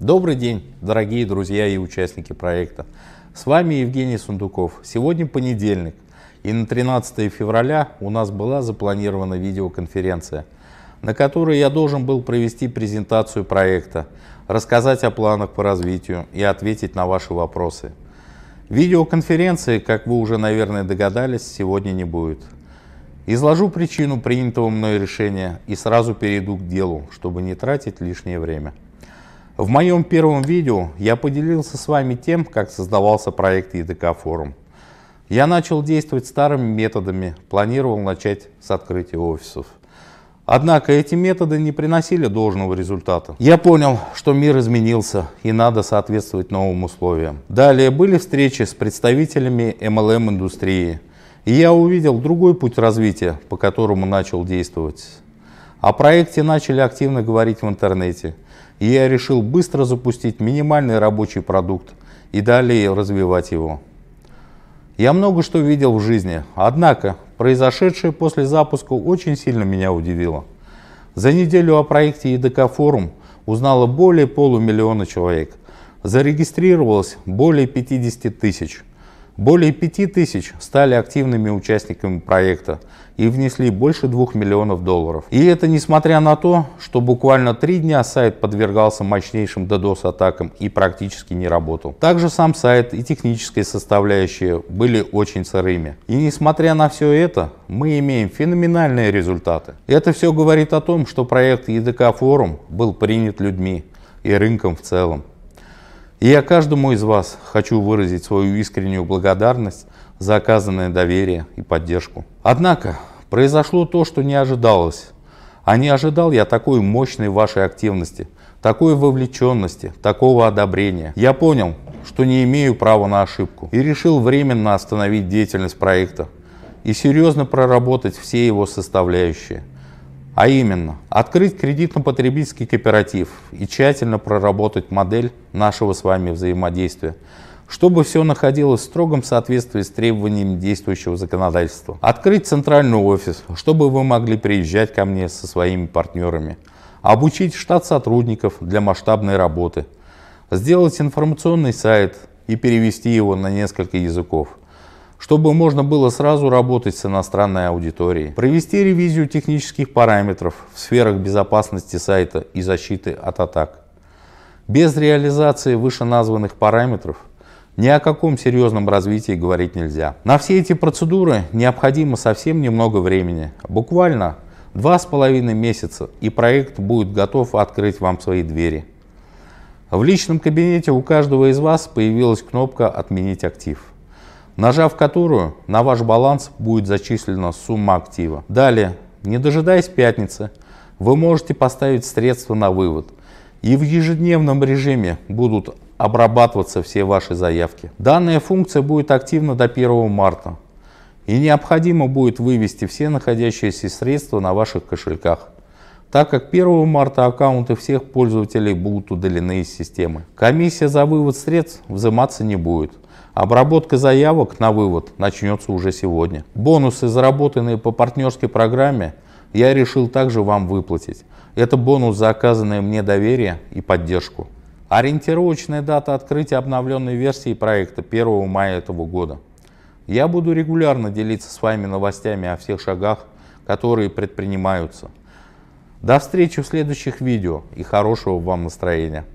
Добрый день, дорогие друзья и участники проекта. С вами Евгений Сундуков. Сегодня понедельник, и на 13 февраля у нас была запланирована видеоконференция, на которой я должен был провести презентацию проекта, рассказать о планах по развитию и ответить на ваши вопросы. Видеоконференции, как вы уже, наверное, догадались, сегодня не будет. Изложу причину принятого мной решения и сразу перейду к делу, чтобы не тратить лишнее время. В моем первом видео я поделился с вами тем, как создавался проект ЕДК Форум. Я начал действовать старыми методами, планировал начать с открытия офисов. Однако эти методы не приносили должного результата. Я понял, что мир изменился и надо соответствовать новым условиям. Далее были встречи с представителями MLM-индустрии. И я увидел другой путь развития, по которому начал действовать. О проекте начали активно говорить в интернете, и я решил быстро запустить минимальный рабочий продукт и далее развивать его. Я много что видел в жизни, однако произошедшее после запуска очень сильно меня удивило. За неделю о проекте ИДК Форум узнало более полумиллиона человек. Зарегистрировалось более 50 тысяч. Более 5000 стали активными участниками проекта и внесли больше 2 миллионов долларов. И это несмотря на то, что буквально три дня сайт подвергался мощнейшим DDoS-атакам и практически не работал. Также сам сайт и техническая составляющая были очень сырыми. И несмотря на все это, мы имеем феноменальные результаты. Это все говорит о том, что проект EDK Forum был принят людьми и рынком в целом. И я каждому из вас хочу выразить свою искреннюю благодарность за оказанное доверие и поддержку. Однако произошло то, что не ожидалось. А не ожидал я такой мощной вашей активности, такой вовлеченности, такого одобрения. Я понял, что не имею права на ошибку и решил временно остановить деятельность проекта и серьезно проработать все его составляющие. А именно, открыть кредитно-потребительский кооператив и тщательно проработать модель нашего с вами взаимодействия, чтобы все находилось в строгом соответствии с требованиями действующего законодательства. Открыть центральный офис, чтобы вы могли приезжать ко мне со своими партнерами. Обучить штат сотрудников для масштабной работы. Сделать информационный сайт и перевести его на несколько языков чтобы можно было сразу работать с иностранной аудиторией, провести ревизию технических параметров в сферах безопасности сайта и защиты от атак. Без реализации вышеназванных параметров ни о каком серьезном развитии говорить нельзя. На все эти процедуры необходимо совсем немного времени, буквально два с половиной месяца, и проект будет готов открыть вам свои двери. В личном кабинете у каждого из вас появилась кнопка «Отменить актив» нажав которую на ваш баланс будет зачислена сумма актива. Далее, не дожидаясь пятницы, вы можете поставить средства на вывод. И в ежедневном режиме будут обрабатываться все ваши заявки. Данная функция будет активна до 1 марта. И необходимо будет вывести все находящиеся средства на ваших кошельках так как 1 марта аккаунты всех пользователей будут удалены из системы. Комиссия за вывод средств взиматься не будет. Обработка заявок на вывод начнется уже сегодня. Бонусы, заработанные по партнерской программе, я решил также вам выплатить. Это бонус за оказанное мне доверие и поддержку. Ориентировочная дата открытия обновленной версии проекта 1 мая этого года. Я буду регулярно делиться с вами новостями о всех шагах, которые предпринимаются – до встречи в следующих видео и хорошего вам настроения.